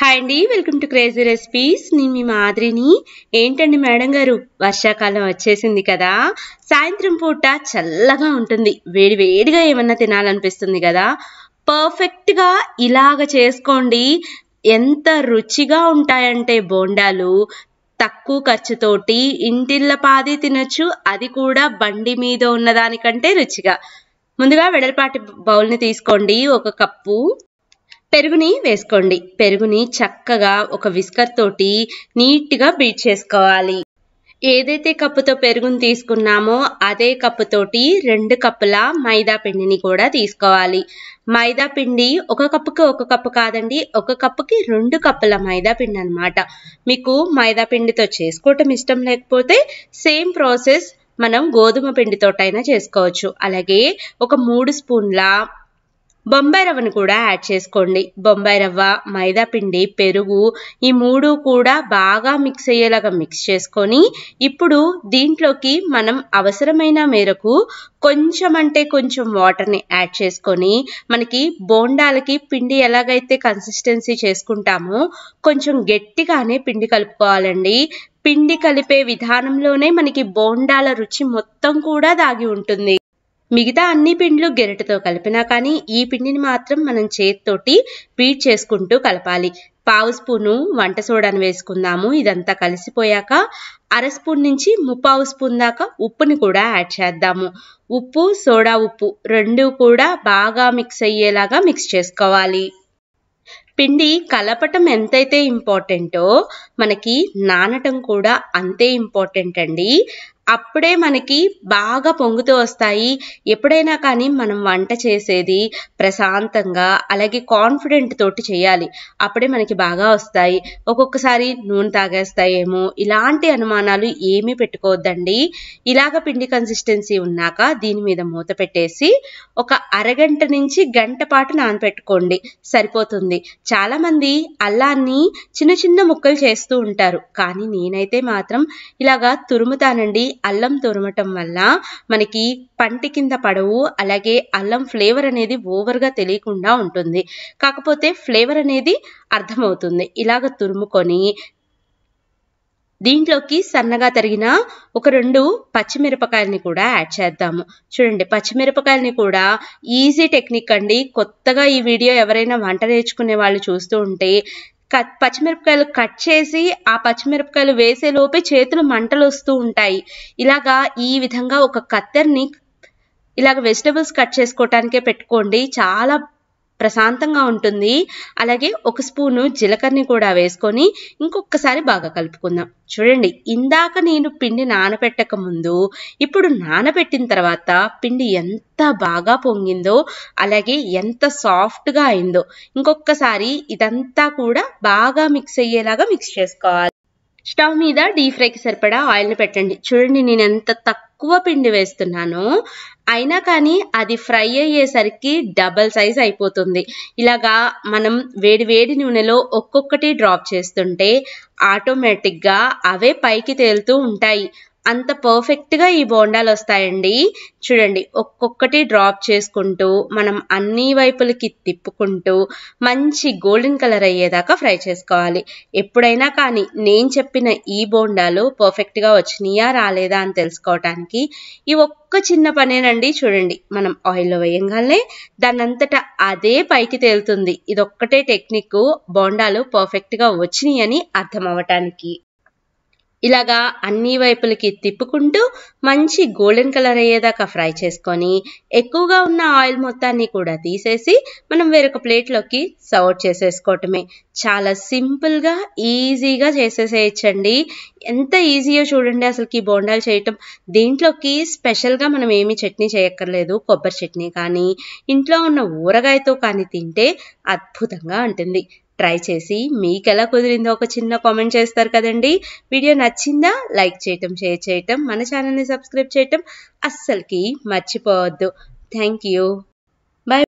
hi అండి welcome to crazy recipes నేను మీ మాదిరిని ఏంటండి మేడం గారు వర్షాకాలం వచ్చేసింది కదా సాయంత్రం పూట చల్లగా ఉంటుంది వేడి వేడిగా ఏమన్నా తినాలనిపిస్తుంది కదా పర్ఫెక్ట్గా ఇలాగ చేసుకోండి ఎంత రుచిగా ఉంటాయంటే బోండాలు తక్కువ ఖర్చుతోటి ఇంటిళ్ళ పాది తినొచ్చు అది కూడా బండి మీద ఉన్నదానికంటే రుచిగా ముందుగా వెడల్పాటి బౌల్ని తీసుకోండి ఒక కప్పు పెరుగుని వేసుకోండి పెరుగుని చక్కగా ఒక విస్కర్ తోటి నీట్గా బీట్ చేసుకోవాలి ఏదైతే కప్పుతో పెరుగుని తీసుకున్నామో అదే కప్పుతోటి రెండు కప్పుల మైదా పిండిని కూడా తీసుకోవాలి మైదా పిండి ఒక కప్పుకి ఒక కప్పు కాదండి ఒక కప్పుకి రెండు కప్పుల మైదా పిండి అనమాట మీకు మైదా పిండితో చేసుకోవటం ఇష్టం లేకపోతే సేమ్ ప్రాసెస్ మనం గోధుమ పిండితోటైనా చేసుకోవచ్చు అలాగే ఒక మూడు స్పూన్ల బొంబాయి రవ్వను కూడా యాడ్ చేసుకోండి బొంబాయి రవ్వ మైదాపిండి పెరుగు ఈ మూడు కూడా బాగా మిక్స్ అయ్యేలాగా మిక్స్ చేసుకొని ఇప్పుడు దీంట్లోకి మనం అవసరమైన మేరకు కొంచెం అంటే కొంచెం వాటర్ని యాడ్ చేసుకొని మనకి బోండాలకి పిండి ఎలాగైతే కన్సిస్టెన్సీ చేసుకుంటామో కొంచెం గట్టిగానే పిండి కలుపుకోవాలండి పిండి కలిపే విధానంలోనే మనకి బోండాల రుచి మొత్తం కూడా దాగి ఉంటుంది మిగతా అన్ని పిండ్లు గెరటతో కలిపినా కానీ ఈ పిండిని మాత్రం మనం చేతితోటి పీట్ చేసుకుంటూ కలపాలి పావు స్పూను వంట సోడాను వేసుకుందాము ఇదంతా కలిసిపోయాక అర స్పూన్ నుంచి ముప్పావు స్పూన్ దాకా ఉప్పుని కూడా యాడ్ చేద్దాము ఉప్పు సోడా ఉప్పు రెండు కూడా బాగా మిక్స్ అయ్యేలాగా మిక్స్ చేసుకోవాలి పిండి కలపటం ఎంతైతే ఇంపార్టెంటో మనకి నానటం కూడా అంతే ఇంపార్టెంట్ అండి అప్పుడే మనకి బాగా పొంగుతూ వస్తాయి ఎప్పుడైనా కానీ మనం వంట చేసేది ప్రశాంతంగా అలాగే కాన్ఫిడెంట్ తోటి చేయాలి అప్పుడే మనకి బాగా వస్తాయి ఒక్కొక్కసారి నూనె తాగేస్తాయేమో ఇలాంటి అనుమానాలు ఏమీ పెట్టుకోవద్దండి ఇలాగ పిండి కన్సిస్టెన్సీ ఉన్నాక దీని మీద మూత పెట్టేసి ఒక అరగంట నుంచి గంట పాటు నానపెట్టుకోండి సరిపోతుంది చాలామంది అల్లాన్ని చిన్న చిన్న ముక్కలు చేస్తూ ఉంటారు కానీ నేనైతే మాత్రం ఇలాగా తురుముతానండి అల్లం తురమటం వల్ల మనకి పంటి కింద పడవు అలాగే అల్లం ఫ్లేవర్ అనేది ఓవర్గా తెలియకుండా ఉంటుంది కాకపోతే ఫ్లేవర్ అనేది అర్థమవుతుంది ఇలాగ తురుముకొని దీంట్లోకి సన్నగా తరిగిన ఒక రెండు పచ్చిమిరపకాయలని కూడా యాడ్ చేద్దాము చూడండి పచ్చిమిరపకాయలని కూడా ఈజీ టెక్నిక్ అండి కొత్తగా ఈ వీడియో ఎవరైనా వంట నేర్చుకునే వాళ్ళు చూస్తూ ఉంటే పచ్చిమిరపకాయలు కట్ చేసి ఆ పచ్చిమిరపకాయలు వేసే లోపే చేతులు మంటలు వస్తూ ఉంటాయి ఇలాగా ఈ విధంగా ఒక కత్తెరని ఇలాగ వెజిటబుల్స్ కట్ చేసుకోవటానికే పెట్టుకోండి చాలా ప్రశాంతంగా ఉంటుంది అలాగే ఒక స్పూను జీలకర్రని కూడా వేసుకొని ఇంకొకసారి బాగా కలుపుకుందాం చూడండి ఇందాక నేను పిండి నానబెట్టక ముందు ఇప్పుడు నానబెట్టిన తర్వాత పిండి ఎంత బాగా పొంగిందో అలాగే ఎంత సాఫ్ట్గా అయిందో ఇంకొకసారి ఇదంతా కూడా బాగా మిక్స్ అయ్యేలాగా మిక్స్ చేసుకోవాలి స్టవ్ మీద డీప్ ఫ్రైకి సరిపడా ఆయిల్ని పెట్టండి చూడండి నేను ఎంత తక్కువ తక్కువ పిండి వేస్తున్నాను అయినా కానీ అది ఫ్రై అయ్యేసరికి డబల్ సైజ్ అయిపోతుంది ఇలాగా మనం వేడి వేడి నూనెలో ఒక్కొక్కటి డ్రాప్ చేస్తుంటే ఆటోమేటిక్గా అవే పైకి తేలుతూ ఉంటాయి అంత పర్ఫెక్ట్గా ఈ బోండాలు వస్తాయండి చూడండి ఒక్కొక్కటి డ్రాప్ చేసుకుంటూ మనం అన్ని వైపులకి తిప్పుకుంటూ మంచి గోల్డెన్ కలర్ అయ్యేదాకా ఫ్రై చేసుకోవాలి ఎప్పుడైనా కానీ నేను చెప్పిన ఈ బోండాలు పర్ఫెక్ట్గా వచ్చినాయా రాలేదా అని తెలుసుకోవటానికి ఈ ఒక్క చిన్న పనేనండి చూడండి మనం ఆయిల్లో వేయంగానే దానంతటా అదే పైకి తేలుతుంది ఇదొక్కటే టెక్నిక్ బోండాలు పర్ఫెక్ట్గా అని అర్థం అవ్వటానికి ఇలాగా అన్ని వైపులకి తిప్పుకుంటూ మంచి గోల్డెన్ కలర్ అయ్యేదాకా ఫ్రై చేసుకొని ఎక్కువగా ఉన్న ఆయిల్ మొత్తాన్ని కూడా తీసేసి మనం వేరొక ప్లేట్లోకి సర్వ్ చేసేసుకోవటమే చాలా సింపుల్గా ఈజీగా చేసేసేయచ్చండి ఎంత ఈజీయో చూడండి అసలుకి బోండాలు చేయటం దీంట్లోకి స్పెషల్గా మనం ఏమి చట్నీ చేయక్కర్లేదు కొబ్బరి చట్నీ కానీ ఇంట్లో ఉన్న ఊరగాయతో కానీ తింటే అద్భుతంగా ఉంటుంది ట్రై చేసి మీకు ఎలా కుదిరిందో ఒక చిన్న కామెంట్ చేస్తారు కదండి వీడియో నచ్చిందా లైక్ చేయటం షేర్ చేయటం మన ఛానల్ని సబ్స్క్రైబ్ చేయటం అస్సలకి మర్చిపోవద్దు థ్యాంక్ యూ